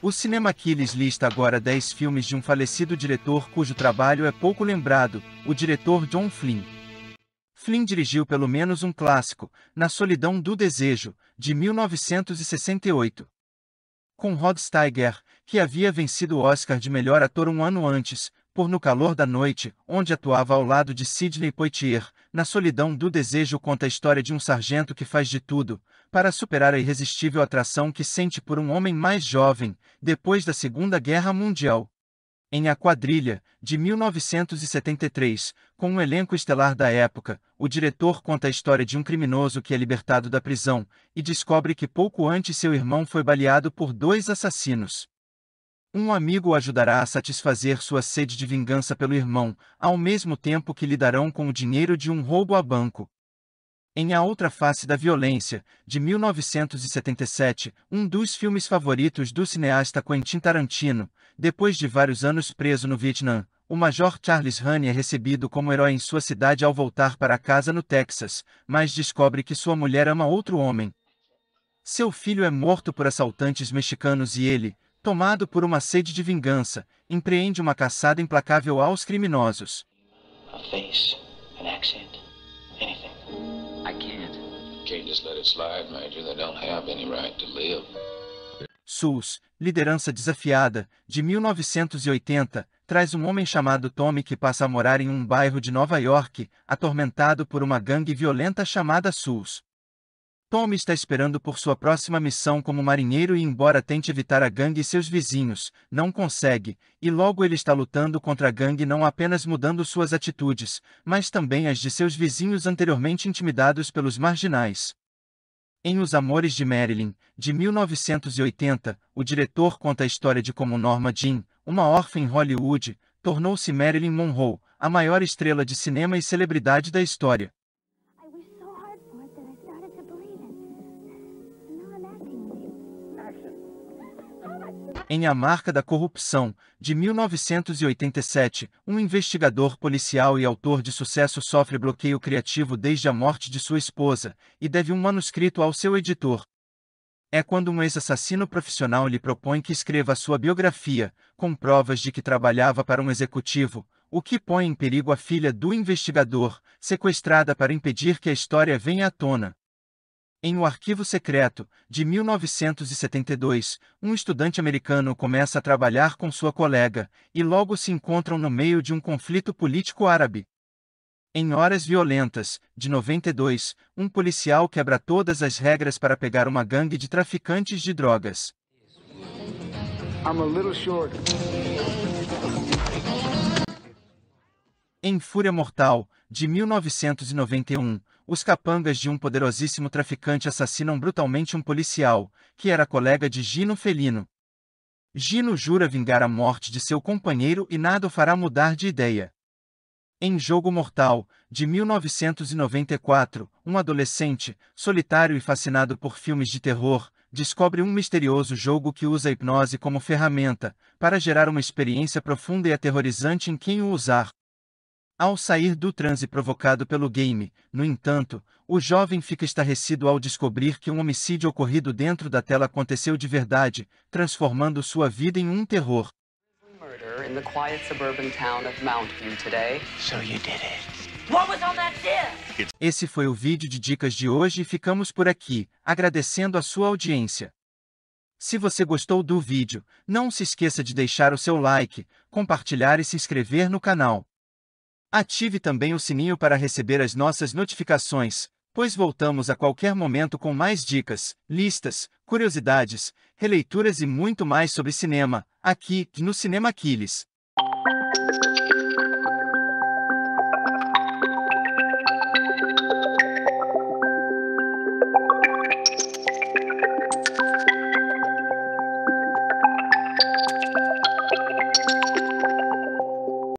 O Cinema Aquiles lista agora 10 filmes de um falecido diretor cujo trabalho é pouco lembrado, o diretor John Flynn. Flynn dirigiu pelo menos um clássico, Na Solidão do Desejo, de 1968. Com Rod Steiger, que havia vencido o Oscar de melhor ator um ano antes, por no calor da noite, onde atuava ao lado de Sidney Poitier, na solidão do desejo conta a história de um sargento que faz de tudo, para superar a irresistível atração que sente por um homem mais jovem, depois da Segunda Guerra Mundial. Em A Quadrilha, de 1973, com um elenco estelar da época, o diretor conta a história de um criminoso que é libertado da prisão e descobre que pouco antes seu irmão foi baleado por dois assassinos. Um amigo o ajudará a satisfazer sua sede de vingança pelo irmão, ao mesmo tempo que lidarão com o dinheiro de um roubo a banco. Em A Outra Face da Violência, de 1977, um dos filmes favoritos do cineasta Quentin Tarantino, depois de vários anos preso no Vietnã, o Major Charles Honey é recebido como herói em sua cidade ao voltar para casa no Texas, mas descobre que sua mulher ama outro homem. Seu filho é morto por assaltantes mexicanos e ele, tomado por uma sede de vingança, empreende uma caçada implacável aos criminosos. SUS, liderança desafiada, de 1980, traz um homem chamado Tommy que passa a morar em um bairro de Nova York, atormentado por uma gangue violenta chamada SUS. Tom está esperando por sua próxima missão como marinheiro e, embora tente evitar a gangue e seus vizinhos, não consegue, e logo ele está lutando contra a gangue não apenas mudando suas atitudes, mas também as de seus vizinhos anteriormente intimidados pelos marginais. Em Os Amores de Marilyn, de 1980, o diretor conta a história de como Norma Jean, uma órfã em Hollywood, tornou-se Marilyn Monroe, a maior estrela de cinema e celebridade da história. Em A Marca da Corrupção, de 1987, um investigador policial e autor de sucesso sofre bloqueio criativo desde a morte de sua esposa e deve um manuscrito ao seu editor. É quando um ex-assassino profissional lhe propõe que escreva sua biografia, com provas de que trabalhava para um executivo, o que põe em perigo a filha do investigador, sequestrada para impedir que a história venha à tona. Em O Arquivo Secreto, de 1972, um estudante americano começa a trabalhar com sua colega, e logo se encontram no meio de um conflito político árabe. Em Horas Violentas, de 92, um policial quebra todas as regras para pegar uma gangue de traficantes de drogas. Em Fúria Mortal, de 1991, os capangas de um poderosíssimo traficante assassinam brutalmente um policial, que era colega de Gino Felino. Gino jura vingar a morte de seu companheiro e nada o fará mudar de ideia. Em Jogo Mortal, de 1994, um adolescente, solitário e fascinado por filmes de terror, descobre um misterioso jogo que usa a hipnose como ferramenta, para gerar uma experiência profunda e aterrorizante em quem o usar. Ao sair do transe provocado pelo game, no entanto, o jovem fica estarrecido ao descobrir que um homicídio ocorrido dentro da tela aconteceu de verdade, transformando sua vida em um terror. Esse foi o vídeo de dicas de hoje e ficamos por aqui, agradecendo a sua audiência. Se você gostou do vídeo, não se esqueça de deixar o seu like, compartilhar e se inscrever no canal. Ative também o sininho para receber as nossas notificações, pois voltamos a qualquer momento com mais dicas, listas, curiosidades, releituras e muito mais sobre cinema, aqui no Cinema Aquiles.